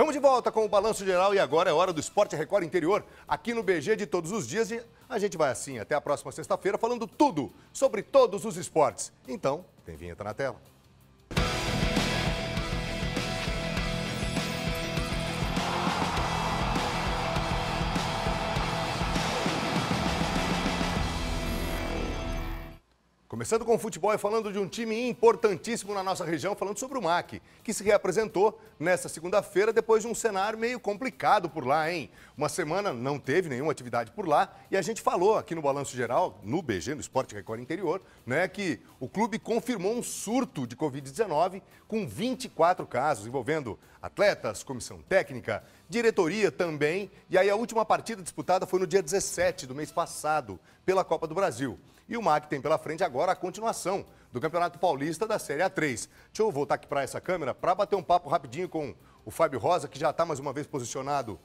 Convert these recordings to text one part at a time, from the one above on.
Vamos de volta com o Balanço Geral e agora é hora do Esporte Record Interior. Aqui no BG de todos os dias e a gente vai assim até a próxima sexta-feira falando tudo sobre todos os esportes. Então, tem vinheta na tela. Começando com o futebol e falando de um time importantíssimo na nossa região, falando sobre o MAC, que se reapresentou nesta segunda-feira depois de um cenário meio complicado por lá, hein? Uma semana não teve nenhuma atividade por lá e a gente falou aqui no Balanço Geral, no BG, no Esporte Record Interior, né, que o clube confirmou um surto de Covid-19 com 24 casos envolvendo atletas, comissão técnica diretoria também. E aí a última partida disputada foi no dia 17 do mês passado, pela Copa do Brasil. E o MAC tem pela frente agora a continuação do Campeonato Paulista da Série A3. Deixa eu voltar aqui para essa câmera para bater um papo rapidinho com o Fábio Rosa, que já está mais uma vez posicionado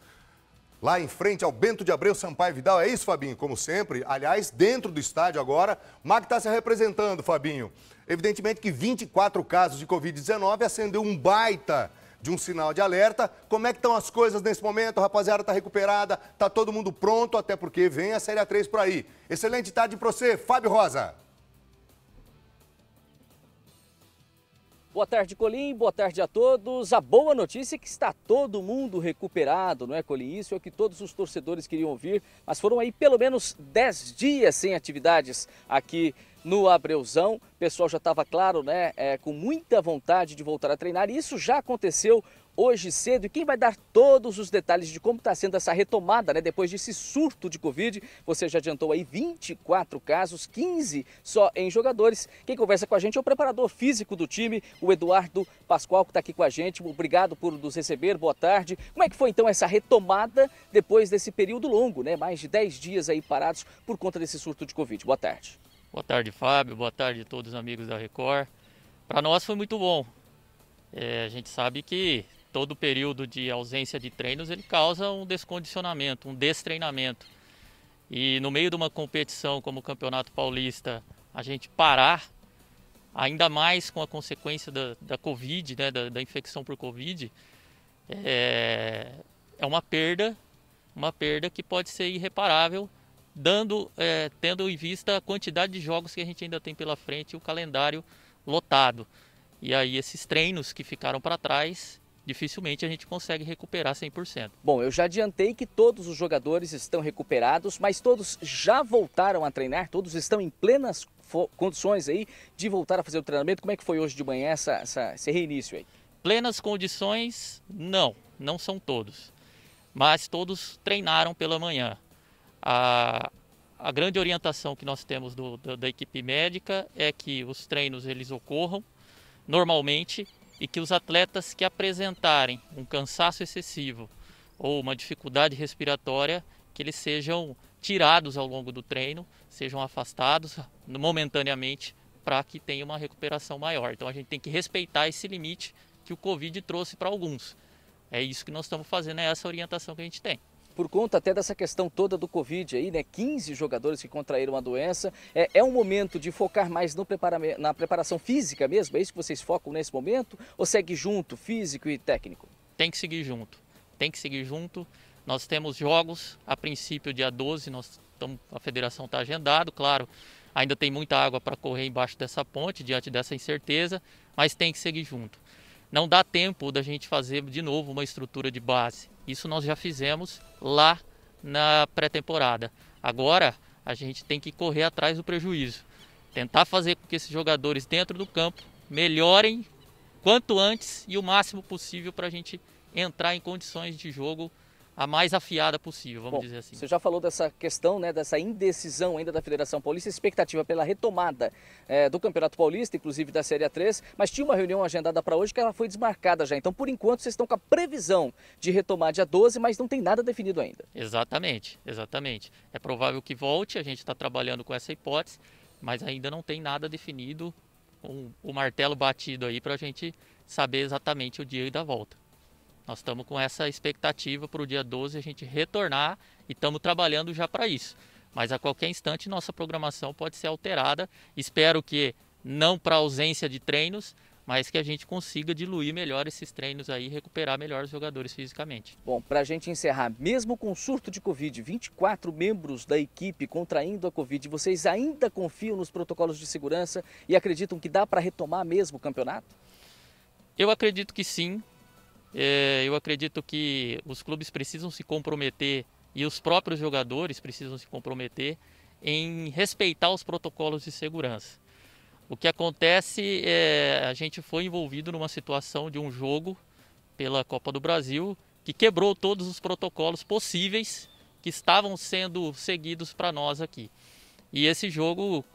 lá em frente ao Bento de Abreu Sampaio Vidal. É isso, Fabinho, como sempre. Aliás, dentro do estádio agora, o MAC está se representando, Fabinho. Evidentemente que 24 casos de Covid-19 acendeu um baita de um sinal de alerta. Como é que estão as coisas nesse momento? A rapaziada está recuperada, está todo mundo pronto, até porque vem a Série A3 por aí. Excelente tarde para você, Fábio Rosa. Boa tarde, Colim. Boa tarde a todos. A boa notícia é que está todo mundo recuperado, não é, Colim? Isso é o que todos os torcedores queriam ouvir, mas foram aí pelo menos 10 dias sem atividades aqui no Abreuzão. O pessoal já estava, claro, né, é, com muita vontade de voltar a treinar. E isso já aconteceu hoje cedo. E quem vai dar todos os detalhes de como está sendo essa retomada, né? Depois desse surto de Covid, você já adiantou aí 24 casos, 15 só em jogadores. Quem conversa com a gente é o preparador físico do time, o Eduardo Pascoal, que está aqui com a gente. Obrigado por nos receber, boa tarde. Como é que foi então essa retomada depois desse período longo, né? Mais de 10 dias aí parados por conta desse surto de Covid. Boa tarde. Boa tarde, Fábio. Boa tarde a todos os amigos da Record. Para nós foi muito bom. É, a gente sabe que todo período de ausência de treinos ele causa um descondicionamento, um destreinamento. E no meio de uma competição como o Campeonato Paulista, a gente parar, ainda mais com a consequência da, da Covid, né, da, da, infecção por Covid, é, é uma perda, uma perda que pode ser irreparável dando, é, tendo em vista a quantidade de jogos que a gente ainda tem pela frente e o calendário lotado. E aí esses treinos que ficaram para trás, dificilmente a gente consegue recuperar 100%. Bom, eu já adiantei que todos os jogadores estão recuperados, mas todos já voltaram a treinar, todos estão em plenas condições aí de voltar a fazer o treinamento. Como é que foi hoje de manhã essa, essa, esse reinício aí? Plenas condições, não, não são todos. Mas todos treinaram pela manhã. A, a grande orientação que nós temos do, da equipe médica é que os treinos eles ocorram normalmente e que os atletas que apresentarem um cansaço excessivo ou uma dificuldade respiratória, que eles sejam tirados ao longo do treino, sejam afastados momentaneamente para que tenha uma recuperação maior. Então a gente tem que respeitar esse limite que o Covid trouxe para alguns. É isso que nós estamos fazendo, é essa orientação que a gente tem por conta até dessa questão toda do Covid aí, né? 15 jogadores que contraíram a doença. É, é um momento de focar mais no prepara na preparação física mesmo? É isso que vocês focam nesse momento? Ou segue junto, físico e técnico? Tem que seguir junto. Tem que seguir junto. Nós temos jogos a princípio dia 12, nós a federação está agendado, claro. Ainda tem muita água para correr embaixo dessa ponte, diante dessa incerteza, mas tem que seguir junto não dá tempo da gente fazer de novo uma estrutura de base. Isso nós já fizemos lá na pré-temporada. Agora a gente tem que correr atrás do prejuízo, tentar fazer com que esses jogadores dentro do campo melhorem quanto antes e o máximo possível para a gente entrar em condições de jogo a mais afiada possível, vamos Bom, dizer assim. Você já falou dessa questão, né, dessa indecisão ainda da Federação Paulista, expectativa pela retomada é, do Campeonato Paulista, inclusive da Série A3, mas tinha uma reunião agendada para hoje que ela foi desmarcada já. Então, por enquanto, vocês estão com a previsão de retomar dia 12, mas não tem nada definido ainda. Exatamente, exatamente. É provável que volte, a gente está trabalhando com essa hipótese, mas ainda não tem nada definido, o um, um martelo batido aí para a gente saber exatamente o dia da volta. Nós estamos com essa expectativa para o dia 12 a gente retornar e estamos trabalhando já para isso. Mas a qualquer instante nossa programação pode ser alterada. Espero que não para ausência de treinos, mas que a gente consiga diluir melhor esses treinos aí, recuperar melhor os jogadores fisicamente. Bom, para a gente encerrar, mesmo com o surto de Covid, 24 membros da equipe contraindo a Covid, vocês ainda confiam nos protocolos de segurança e acreditam que dá para retomar mesmo o campeonato? Eu acredito que sim é, eu acredito que os clubes precisam se comprometer e os próprios jogadores precisam se comprometer em respeitar os protocolos de segurança. O que acontece é a gente foi envolvido numa situação de um jogo pela Copa do Brasil que quebrou todos os protocolos possíveis que estavam sendo seguidos para nós aqui. E esse jogo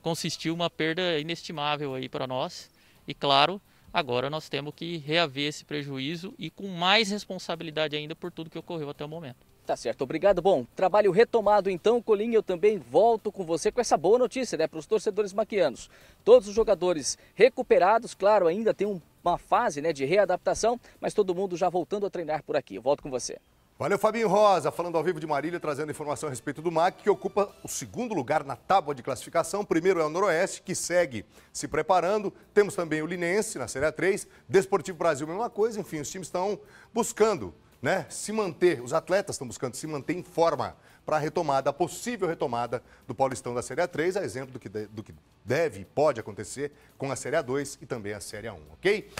consistiu uma perda inestimável aí para nós e claro, Agora nós temos que reaver esse prejuízo e com mais responsabilidade ainda por tudo que ocorreu até o momento. Tá certo, obrigado. Bom, trabalho retomado então, Colim. Eu também volto com você com essa boa notícia, né, para os torcedores maquianos. Todos os jogadores recuperados, claro, ainda tem uma fase né, de readaptação, mas todo mundo já voltando a treinar por aqui. Eu volto com você. Valeu, Fabinho Rosa, falando ao vivo de Marília, trazendo informação a respeito do MAC, que ocupa o segundo lugar na tábua de classificação. Primeiro é o Noroeste, que segue se preparando. Temos também o Linense, na Série A3. Desportivo Brasil, mesma coisa. Enfim, os times estão buscando né, se manter, os atletas estão buscando se manter em forma para a retomada, a possível retomada do Paulistão da Série A3, a exemplo do que, de, do que deve e pode acontecer com a Série A2 e também a Série A1, ok?